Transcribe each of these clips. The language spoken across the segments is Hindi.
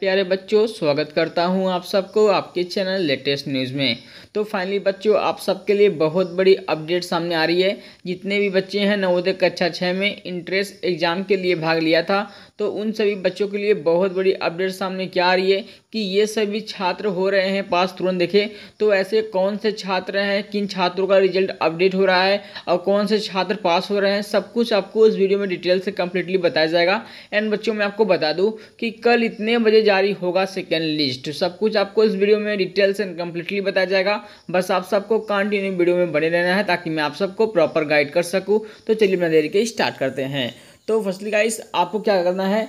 प्यारे बच्चों स्वागत करता हूं आप सबको आपके चैनल लेटेस्ट न्यूज़ में तो फाइनली बच्चों आप सबके लिए बहुत बड़ी अपडेट सामने आ रही है जितने भी बच्चे हैं नवोदय कक्षा छः में इंट्रेंस एग्ज़ाम के लिए भाग लिया था तो उन सभी बच्चों के लिए बहुत बड़ी अपडेट सामने क्या आ रही है कि ये सभी छात्र हो रहे हैं पास तुरंत देखें तो ऐसे कौन से छात्र हैं किन छात्रों का रिजल्ट अपडेट हो रहा है और कौन से छात्र पास हो रहे हैं सब कुछ आपको इस वीडियो में डिटेल से कम्प्लीटली बताया जाएगा एंड बच्चों मैं आपको बता दूँ कि कल इतने बजे जारी होगा सेकेंड लिस्ट तो सब कुछ आपको इस वीडियो में डिटेल से कम्प्लीटली बताया जाएगा बस आप सबको कंटिन्यू वीडियो में बने रहना है ताकि मैं आप सबको प्रॉपर गाइड कर सकूँ तो चलिए मैं देरी के स्टार्ट करते हैं तो फर्स्टली गाइस आपको क्या करना है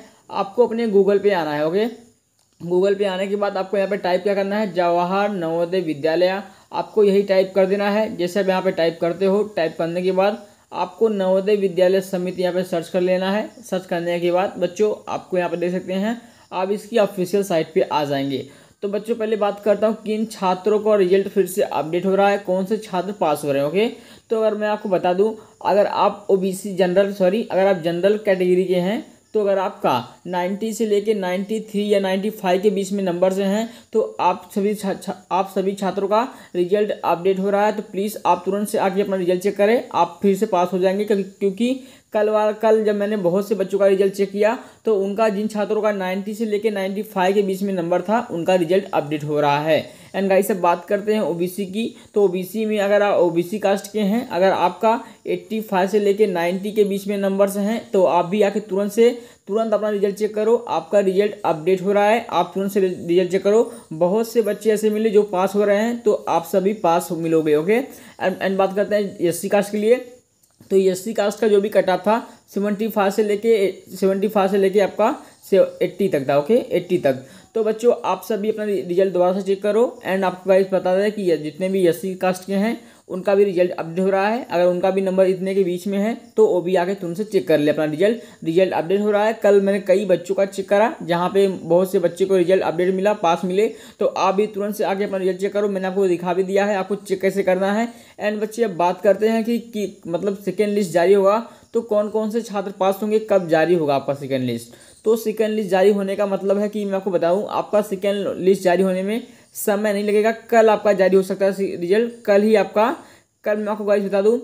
आपको अपने गूगल पे आना है ओके गूगल पे आने के बाद आपको यहाँ पे टाइप क्या करना है जवाहर नवोदय विद्यालय आपको यही टाइप कर देना है जैसे आप यहाँ पे टाइप करते हो टाइप करने के बाद आपको नवोदय विद्यालय समिति यहाँ पे सर्च कर लेना है सर्च करने के बाद बच्चों आपको यहाँ पे देख सकते हैं आप इसकी ऑफिशियल साइट पे आ जाएंगे तो बच्चों पहले बात करता हूँ किन छात्रों का रिजल्ट फिर से अपडेट हो रहा है कौन से छात्र पास हो रहे हैं ओके तो अगर मैं आपको बता दूँ अगर आप ओबीसी जनरल सॉरी अगर आप जनरल कैटेगरी के हैं तो अगर आपका 90 से लेके 93 या 95 के बीच में नंबर से हैं तो आप सभी आप सभी छात्रों का रिजल्ट अपडेट हो रहा है तो प्लीज़ आप तुरंत से आके अपना रिजल्ट चेक करें आप फिर से पास हो जाएंगे क्योंकि कल वाल कल जब मैंने बहुत से बच्चों का रिजल्ट चेक किया तो उनका जिन छात्रों का 90 से लेकर 95 के बीच में नंबर था उनका रिजल्ट अपडेट हो रहा है एंड गाइस अब बात करते हैं ओबीसी की तो ओबीसी में अगर आप ओबीसी कास्ट के हैं अगर आपका 85 से लेके 90 के बीच में नंबर्स हैं तो आप भी आके तुरंत से तुरंत अपना रिजल्ट चेक करो आपका रिजल्ट अपडेट हो रहा है आप तुरंत से रिजल्ट चेक करो बहुत से बच्चे ऐसे मिले जो पास हो रहे हैं तो आप सभी पास मिलोगे ओके एंड बात करते हैं एस कास्ट के लिए तो एस कास्ट का जो भी कटा था सेवेंटी फाइव से लेके सेवेंटी फाइव से लेके आपका से एट्टी तक था ओके एट्टी तक तो बच्चों आप सभी अपना रिजल्ट दोबारा से चेक करो एंड आपको वाइज बता दें कि जितने भी एस कास्ट के हैं उनका भी रिजल्ट अपडेट हो रहा है अगर उनका भी नंबर इतने के बीच में है तो वो भी आके तुमसे चेक कर ले अपना रिजल्ट रिजल्ट अपडेट हो रहा है कल मैंने कई बच्चों का चेक करा जहाँ पे बहुत से बच्चे को रिजल्ट अपडेट मिला पास मिले तो आप भी तुरंत से आके अपना रिजल्ट चेक करो मैंने आपको दिखा भी दिया है आपको चेक कैसे करना है एंड बच्चे अब बात करते हैं कि, कि मतलब सेकेंड लिस्ट जारी होगा तो कौन कौन से छात्र पास होंगे कब जारी होगा आपका सेकेंड लिस्ट तो सेकेंड लिस्ट जारी होने का मतलब है कि मैं आपको बताऊँ आपका सेकेंड लिस्ट जारी होने में समय नहीं लगेगा कल आपका जारी हो सकता है रिजल्ट कल ही आपका कल मैं आपको गाइस बता दूँ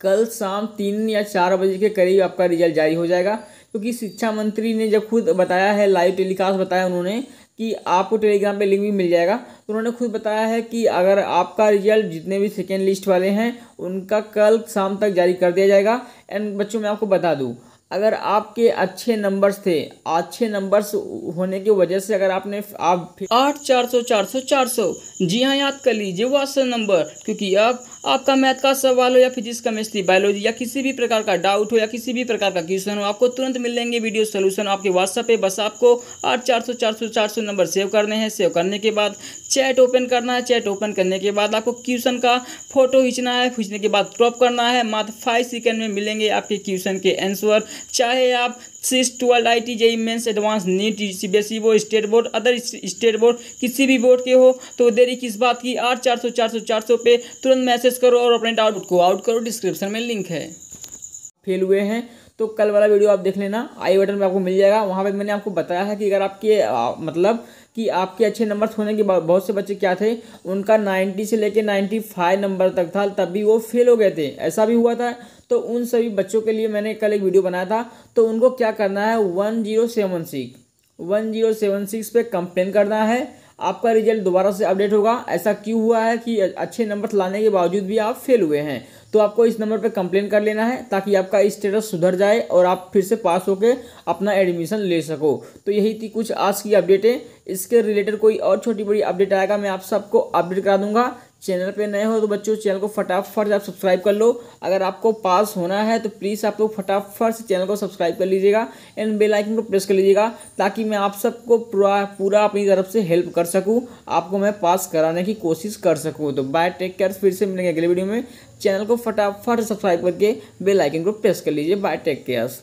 कल शाम तीन या चार बजे के करीब आपका रिजल्ट जारी हो जाएगा क्योंकि शिक्षा मंत्री ने जब खुद बताया है लाइव टेलीकास्ट बताया उन्होंने कि आपको टेलीग्राम पे लिंक भी मिल जाएगा तो उन्होंने खुद बताया है कि अगर आपका रिजल्ट जितने भी सेकेंड लिस्ट वाले हैं उनका कल शाम तक जारी कर दिया जाएगा एंड बच्चों मैं आपको बता दूँ अगर आपके अच्छे नंबर्स थे अच्छे नंबर्स होने की वजह से अगर आपने आप आठ चार सौ चार सौ चार सौ जी हाँ याद कर लीजिए वो असल नंबर क्योंकि अब आपका मैथ का सवाल हो या फिजिक्स केमिस्ट्री बायोलॉजी या किसी भी प्रकार का डाउट हो या किसी भी प्रकार का क्वेश्चन हो आपको तुरंत मिल लेंगे वीडियो सोल्यूशन आपके व्हाट्सअप पे बस आपको आठ चार सौ चार सौ चार सौ नंबर सेव करने हैं सेव करने के बाद चैट ओपन करना है चैट ओपन करने के बाद आपको क्वेश्चन का फोटो खींचना है खींचने के बाद क्रॉप करना है मात्र फाइव सेकेंड में मिलेंगे आपके क्वेश्चन के आंसर चाहे आप six twelfth I T JEE Mains advance NEET C B S E board state board other state board किसी भी बोर्ड के हो तो देरी किस बात की आठ चार सौ चार सौ चार सौ पे तुरंत मैसेज करो और अपने डाउट को आउट करो डिस्क्रिप्शन में लिंक है फेल हुए हैं तो कल वाला वीडियो आप देख लेना आई बटन पर आपको मिल जाएगा वहाँ पर मैंने आपको बताया है कि अगर आपके मतलब कि आपके अच्छे नंबर्स होने के बाद बहुत से बच्चे क्या थे उनका 90 से लेकर 95 नंबर तक था तब भी वो फेल हो गए थे ऐसा भी हुआ था तो उन सभी बच्चों के लिए मैंने कल एक वीडियो बनाया था तो उनको क्या करना है one zero seven six one zero seven six पर कंप्लेन करना है आपका रिजल्ट दोबारा से अपडेट होगा ऐसा क्यों हुआ है कि अच्छे नंबर लाने के बावजूद भी आप फेल हुए हैं तो आपको इस नंबर पर कंप्लेन कर लेना है ताकि आपका स्टेटस सुधर जाए और आप फिर से पास होकर अपना एडमिशन ले सको तो यही थी कुछ आज की अपडेटें इसके रिलेटेड कोई और छोटी बड़ी अपडेट आएगा मैं आप सबको अपडेट करा दूंगा चैनल पे नए हो तो बच्चों चैनल को फटाफट से आप सब्सक्राइब कर लो अगर आपको पास होना है तो प्लीज़ आप लोग फटाफट से चैनल को सब्सक्राइब कर लीजिएगा एंड बेल आइकन को प्रेस कर लीजिएगा ताकि मैं आप सबको पूरा पूरा अपनी तरफ से हेल्प कर सकूं आपको मैं पास कराने की कोशिश कर सकूं तो बाय टेक केयर फिर से मिलेंगे अगले वीडियो में चैनल को फटाफट सब्सक्राइब करके बेलाइकन को प्रेस कर लीजिए बाय टेक केयर